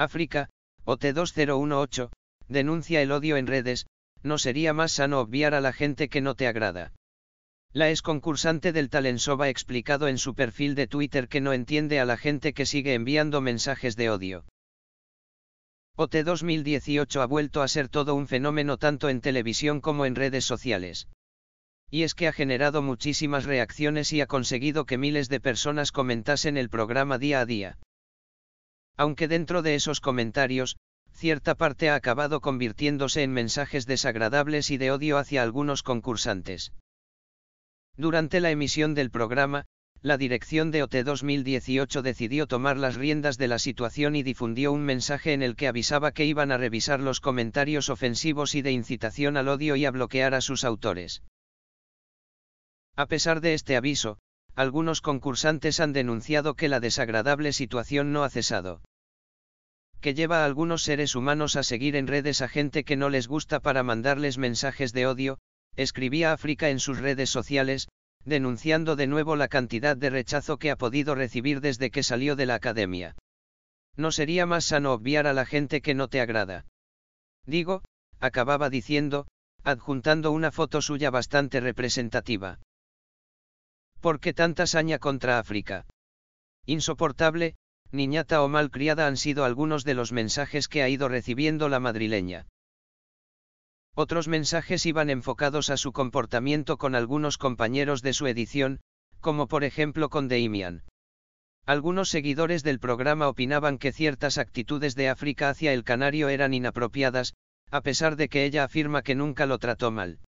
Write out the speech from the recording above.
África, OT2018, denuncia el odio en redes, no sería más sano obviar a la gente que no te agrada. La ex concursante del Talensova ha explicado en su perfil de Twitter que no entiende a la gente que sigue enviando mensajes de odio. OT 2018 ha vuelto a ser todo un fenómeno tanto en televisión como en redes sociales. Y es que ha generado muchísimas reacciones y ha conseguido que miles de personas comentasen el programa día a día aunque dentro de esos comentarios, cierta parte ha acabado convirtiéndose en mensajes desagradables y de odio hacia algunos concursantes. Durante la emisión del programa, la dirección de OT 2018 decidió tomar las riendas de la situación y difundió un mensaje en el que avisaba que iban a revisar los comentarios ofensivos y de incitación al odio y a bloquear a sus autores. A pesar de este aviso, algunos concursantes han denunciado que la desagradable situación no ha cesado. Que lleva a algunos seres humanos a seguir en redes a gente que no les gusta para mandarles mensajes de odio, escribía África en sus redes sociales, denunciando de nuevo la cantidad de rechazo que ha podido recibir desde que salió de la academia. No sería más sano obviar a la gente que no te agrada. Digo, acababa diciendo, adjuntando una foto suya bastante representativa. ¿Por qué tanta saña contra África? Insoportable, niñata o mal criada han sido algunos de los mensajes que ha ido recibiendo la madrileña. Otros mensajes iban enfocados a su comportamiento con algunos compañeros de su edición, como por ejemplo con Deimian. Algunos seguidores del programa opinaban que ciertas actitudes de África hacia el canario eran inapropiadas, a pesar de que ella afirma que nunca lo trató mal.